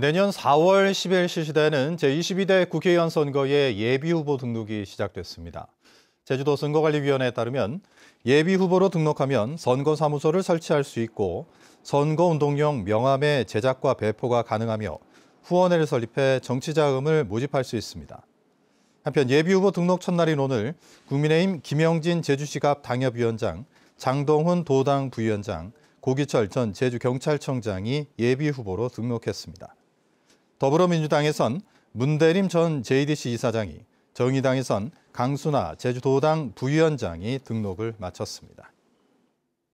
내년 4월 10일 실시되는 제22대 국회의원 선거의 예비후보 등록이 시작됐습니다. 제주도 선거관리위원회에 따르면 예비후보로 등록하면 선거사무소를 설치할 수 있고 선거운동용 명함의 제작과 배포가 가능하며 후원회를 설립해 정치자금을 모집할 수 있습니다. 한편 예비후보 등록 첫날인 오늘 국민의힘 김영진 제주시갑 당협위원장, 장동훈 도당 부위원장, 고기철 전 제주경찰청장이 예비후보로 등록했습니다. 더불어민주당에선 문대림 전 JDC 이사장이 정의당에선 강수나 제주도당 부위원장이 등록을 마쳤습니다.